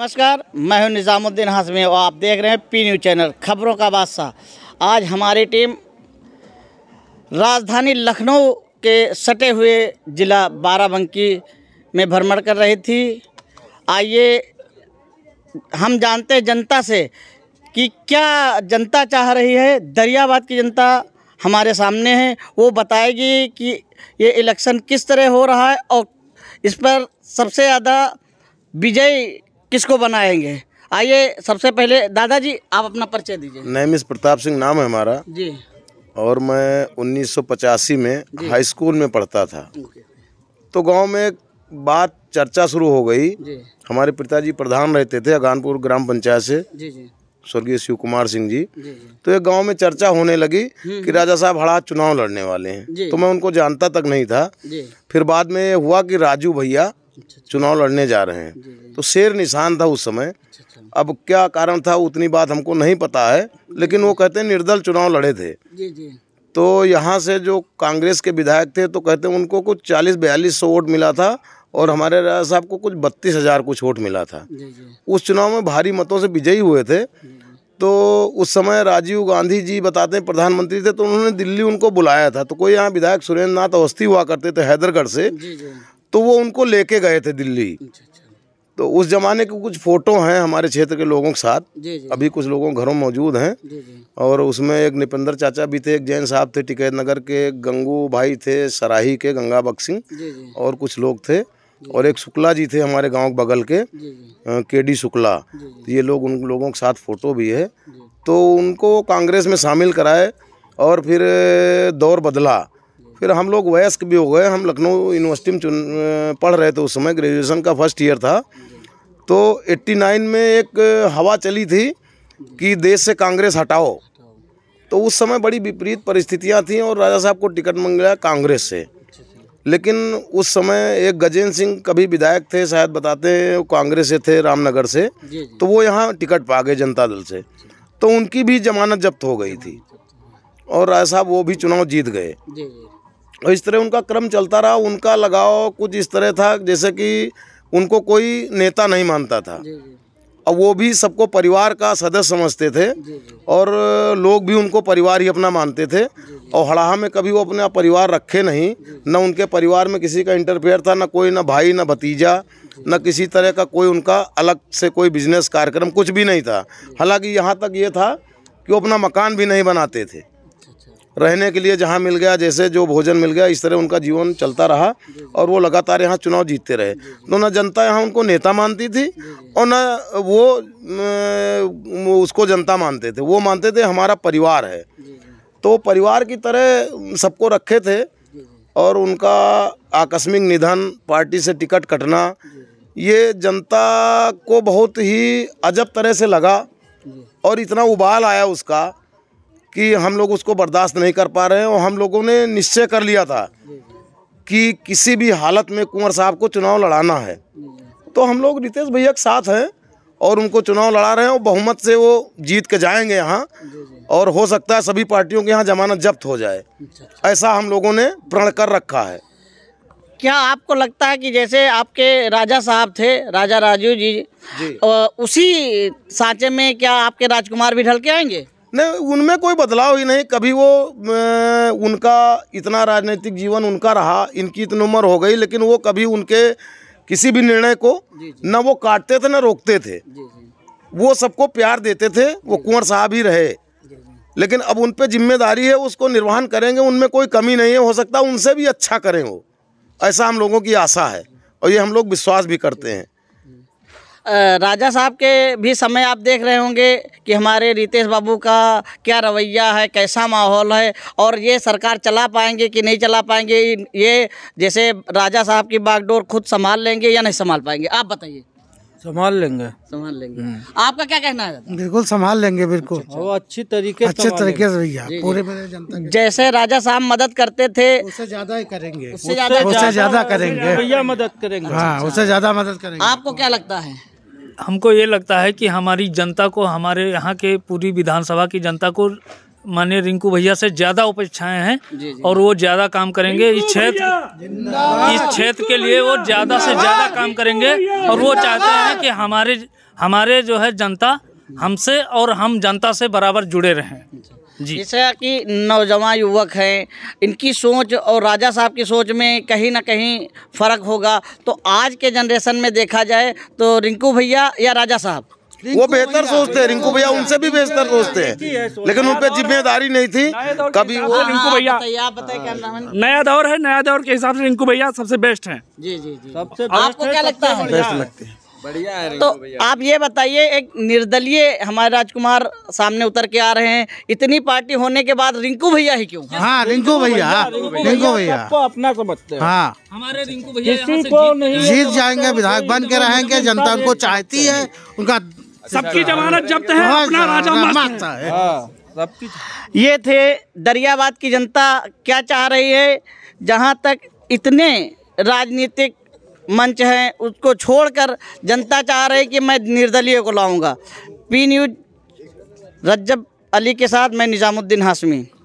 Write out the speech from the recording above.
नमस्कार मैं हूं निज़ामुद्दीन हाशमी और आप देख रहे हैं पी न्यूज़ चैनल खबरों का बादशाह आज हमारी टीम राजधानी लखनऊ के सटे हुए ज़िला बाराबंकी में भ्रमण कर रही थी आइए हम जानते हैं जनता से कि क्या जनता चाह रही है दरियाबाद की जनता हमारे सामने है वो बताएगी कि ये इलेक्शन किस तरह हो रहा है और इस पर सबसे ज़्यादा विजयी किसको बनाएंगे आइए सबसे पहले दादाजी आप अपना परिचय दीजिए नैमिस प्रताप सिंह नाम है हमारा जी और मैं उन्नीस में हाई स्कूल में पढ़ता था तो गांव में बात चर्चा शुरू हो गई हमारे पिताजी प्रधान रहते थे अगानपुर ग्राम पंचायत से स्वर्गीय शिव कुमार सिंह जी तो एक गांव में चर्चा होने लगी हम्म, कि हम्म। राजा साहब हड़ा चुनाव लड़ने वाले हैं तो मैं उनको जानता तक नहीं था फिर बाद में हुआ कि राजू भैया अच्छा, अच्छा। चुनाव लड़ने जा रहे हैं तो शेर निशान था उस समय अच्छा, अब क्या कारण था उतनी बात हमको नहीं पता है लेकिन वो कहते निर्दल चुनाव लड़े थे तो यहाँ से जो कांग्रेस के विधायक थे तो कहते उनको कुछ चालीस बयालीस सौ वोट मिला था और हमारे राजा साहब को कुछ बत्तीस हज़ार कुछ वोट मिला था उस चुनाव में भारी मतों से विजयी हुए थे तो उस समय राजीव गांधी जी बताते हैं प्रधानमंत्री थे तो उन्होंने दिल्ली उनको बुलाया था तो कोई यहाँ विधायक सुरेंद्र नाथ अवस्थी हुआ करते थे हैदरगढ़ से तो वो उनको लेके गए थे दिल्ली अच्छा, अच्छा। तो उस जमाने के कुछ फोटो हैं हमारे क्षेत्र के लोगों के साथ जी जी। अभी कुछ लोगों घरों मौजूद हैं और उसमें एक निपेंद्र चाचा भी थे एक जैन साहब थे टिकैत नगर के गंगू भाई थे सराही के गंगा बक्सिंग और कुछ लोग थे और एक शुक्ला जी थे हमारे गांव बगल के के डी शुक्ला तो ये लोग उन लोगों के साथ फ़ोटो भी है तो उनको कांग्रेस में शामिल कराए और फिर दौर बदला फिर हम लोग वयस्क भी हो गए हम लखनऊ यूनिवर्सिटी में पढ़ रहे थे उस समय ग्रेजुएशन का फर्स्ट ईयर था तो 89 में एक हवा चली थी कि देश से कांग्रेस हटाओ तो उस समय बड़ी विपरीत परिस्थितियां थीं और राजा साहब को टिकट मंग गया कांग्रेस से लेकिन उस समय एक गजेंद्र सिंह कभी विधायक थे शायद बताते हैं वो कांग्रेस से थे रामनगर से तो वो यहाँ टिकट पा गए जनता दल से तो उनकी भी जमानत जब्त हो गई थी और राजा साहब वो भी चुनाव जीत गए जी और इस तरह उनका क्रम चलता रहा उनका लगाव कुछ इस तरह था जैसे कि उनको कोई नेता नहीं मानता था और वो भी सबको परिवार का सदस्य समझते थे और लोग भी उनको परिवार ही अपना मानते थे और हड़ाहा में कभी वो अपना परिवार रखे नहीं न उनके परिवार में किसी का इंटरफेयर था ना कोई ना भाई ना भतीजा न किसी तरह का कोई उनका अलग से कोई बिजनेस कार्यक्रम कुछ भी नहीं था हालांकि यहाँ तक ये था कि वो अपना मकान भी नहीं बनाते थे रहने के लिए जहाँ मिल गया जैसे जो भोजन मिल गया इस तरह उनका जीवन चलता रहा और वो लगातार यहाँ चुनाव जीतते रहे तो न जनता यहाँ उनको नेता मानती थी और न वो उसको जनता मानते थे वो मानते थे हमारा परिवार है तो परिवार की तरह सबको रखे थे और उनका आकस्मिक निधन पार्टी से टिकट कटना ये जनता को बहुत ही अजब तरह से लगा और इतना उबाल आया उसका कि हम लोग उसको बर्दाश्त नहीं कर पा रहे हैं और हम लोगों ने निश्चय कर लिया था कि किसी भी हालत में कुंवर साहब को चुनाव लड़ाना है तो हम लोग रितेश भैया के साथ हैं और उनको चुनाव लड़ा रहे हैं और बहुमत से वो जीत के जाएंगे यहाँ और हो सकता है सभी पार्टियों के यहाँ जमानत जब्त हो जाए अच्छा, अच्छा। ऐसा हम लोगों ने प्रण कर रखा है क्या आपको लगता है कि जैसे आपके राजा साहब थे राजा राजू जी, जी। उसी सांचे में क्या आपके राजकुमार भी ढल के आएंगे नहीं उनमें कोई बदलाव ही नहीं कभी वो उनका इतना राजनीतिक जीवन उनका रहा इनकी इतनी उम्र हो गई लेकिन वो कभी उनके किसी भी निर्णय को न वो काटते थे न रोकते थे वो सबको प्यार देते थे वो कुंवर साहब ही रहे लेकिन अब उन पर जिम्मेदारी है उसको निर्वहन करेंगे उनमें कोई कमी नहीं है हो सकता उनसे भी अच्छा करें वो ऐसा हम लोगों की आशा है और ये हम लोग विश्वास भी करते हैं राजा साहब के भी समय आप देख रहे होंगे कि हमारे रितेश बाबू का क्या रवैया है कैसा माहौल है और ये सरकार चला पाएंगे कि नहीं चला पाएंगे ये जैसे राजा साहब की बागडोर खुद संभाल लेंगे या नहीं संभाल पाएंगे आप बताइए संभाल लेंगे संभाल लेंगे हम्म। आपका क्या कहना है बिल्कुल संभाल लेंगे बिल्कुल अच्छा, वो अच्छा। अच्छी तरीके अच्छे तरीके से भैया पूरे जनता जैसे राजा साहब मदद करते थे उससे ज्यादा ही करेंगे उससे ज्यादा करेंगे भैया मदद करेंगे हाँ, अच्छा, उससे अच्छा। ज्यादा मदद करेंगे आपको क्या लगता है हमको ये लगता है कि हमारी जनता को हमारे यहाँ के पूरी विधानसभा की जनता को माननीय रिंकू भैया से ज़्यादा उपेक्षाएं हैं और वो ज़्यादा काम करेंगे इस क्षेत्र इस क्षेत्र के लिए वो ज़्यादा से ज़्यादा काम करेंगे और वो चाहते हैं कि हमारे हमारे जो है जनता हमसे और हम जनता से बराबर जुड़े रहें जैसे कि नौजवान युवक हैं इनकी सोच और राजा साहब की सोच में कहीं ना कहीं फ़र्क होगा तो आज के जनरेशन में देखा जाए तो रिंकू भैया या राजा साहब वो बेहतर सोचते हैं रिंकू भैया उनसे भी बेहतर सोचते हैं लेकिन उन पर जिम्मेदारी नहीं थी कभी वो रिंकू भैया हाँ, नया दौर है नया दौर के हिसाब से रिंकू भैया सबसे बेस्ट है जी जी जी आपको क्या लगता है बेस्ट लगते हैं बढ़िया है तो आप ये बताइए एक निर्दलीय हमारे राजकुमार सामने उतर के आ रहे हैं इतनी पार्टी होने के बाद रिंकू भैया ही क्यों हाँ रिंकू भैया रिंकू भैया को अपना समझते हैं हाँ हमारे रिंकू भैया जीत जाएंगे विधायक बन के रहेंगे जनता उनको चाहती है उनका सबकी जमानत जब्त है हाँ, अपना राजा हाँ, सब ये थे दरियाबाद की जनता क्या चाह रही है जहाँ तक इतने राजनीतिक मंच हैं उसको छोड़कर जनता चाह रही कि मैं निर्दलीय को लाऊंगा पी न्यूज रज्जब अली के साथ मैं निज़ामुद्दीन हाशमी